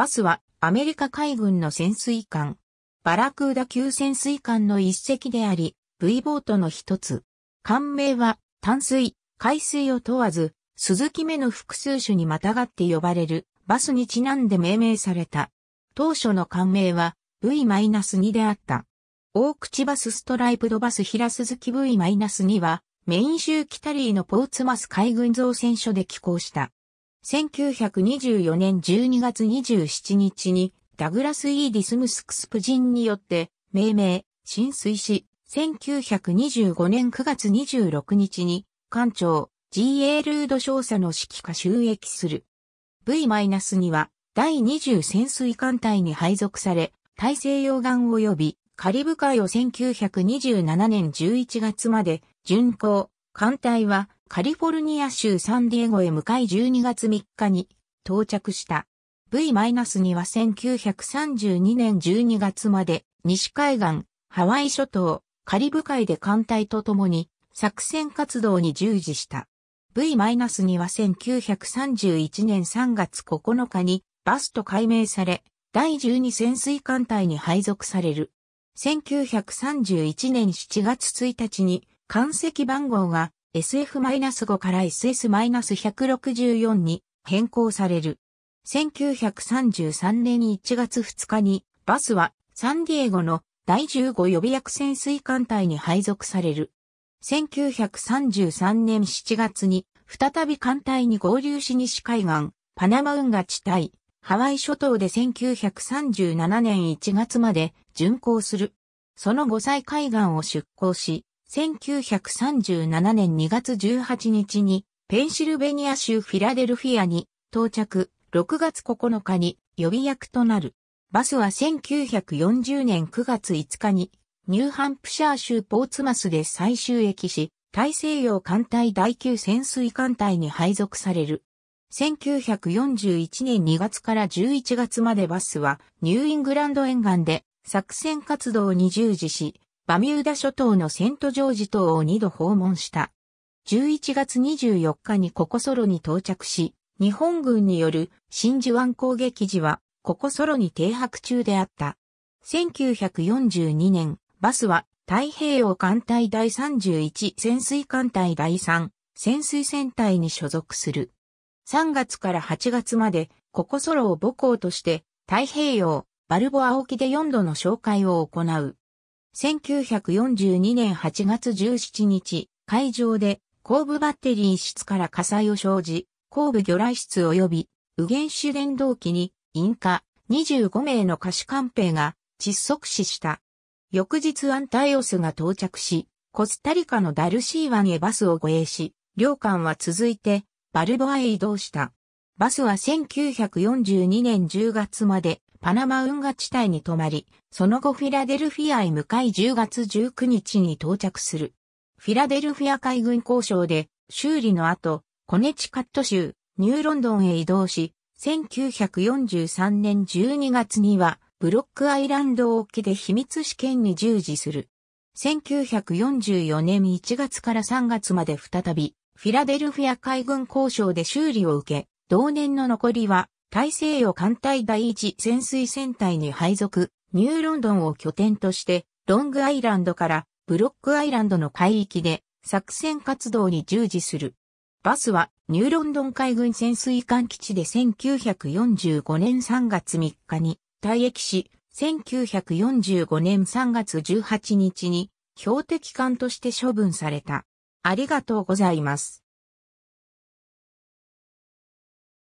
バスはアメリカ海軍の潜水艦、バラクーダ級潜水艦の一隻であり、V ボートの一つ。艦名は淡水、海水を問わず、鈴木目の複数種にまたがって呼ばれるバスにちなんで命名された。当初の艦名は V-2 であった。大口バスストライプドバス平鈴木 V-2 はメイン州キタリーのポーツマス海軍造船所で寄港した。1924年12月27日にダグラス・イーディス・ムスクスプ人によって命名、浸水し、1925年9月26日に艦長 G.A. ルード少佐の指揮下収益する。V-2 は第20潜水艦隊に配属され、大西洋岸及びカリブ海を1927年11月まで巡航、艦隊はカリフォルニア州サンディエゴへ向かい12月3日に到着した。V-2 は1932年12月まで西海岸、ハワイ諸島、カリブ海で艦隊と共に作戦活動に従事した。V-2 は1931年3月9日にバスと改名され、第12潜水艦隊に配属される。1931年7月1日に艦籍番号が SF-5 から SS-164 に変更される。1933年1月2日にバスはサンディエゴの第15予備役潜水艦隊に配属される。1933年7月に再び艦隊に合流し西海岸、パナマ運河地帯、ハワイ諸島で1937年1月まで巡航する。その後歳海岸を出港し、1937年2月18日にペンシルベニア州フィラデルフィアに到着、6月9日に予備役となる。バスは1940年9月5日にニューハンプシャー州ポーツマスで最終駅し、大西洋艦隊第9潜水艦隊に配属される。1941年2月から11月までバスはニューイングランド沿岸で作戦活動に従事し、バミューダ諸島のセントジョージ島を2度訪問した。11月24日にココソロに到着し、日本軍による真珠湾攻撃時はココソロに停泊中であった。1942年、バスは太平洋艦隊第31潜水艦隊第3潜水船隊に所属する。3月から8月までココソロを母港として太平洋バルボア沖で4度の紹介を行う。1942年8月17日、海上で後部バッテリー室から火災を生じ、後部魚雷室及び右原子電動機に引火25名の可視官兵が窒息死した。翌日アンタイオスが到着し、コスタリカのダルシーワンへバスを護衛し、両艦は続いてバルボアへ移動した。バスは1942年10月までパナマ運河地帯に泊まり、その後フィラデルフィアへ向かい10月19日に到着する。フィラデルフィア海軍交渉で修理の後、コネチカット州、ニューロンドンへ移動し、1943年12月にはブロックアイランド沖で秘密試験に従事する。1944年1月から3月まで再び、フィラデルフィア海軍交渉で修理を受け、同年の残りは大西洋艦隊第一潜水船隊に配属、ニューロンドンを拠点として、ロングアイランドからブロックアイランドの海域で作戦活動に従事する。バスはニューロンドン海軍潜水艦基地で1945年3月3日に退役し、1945年3月18日に標的艦として処分された。ありがとうございます。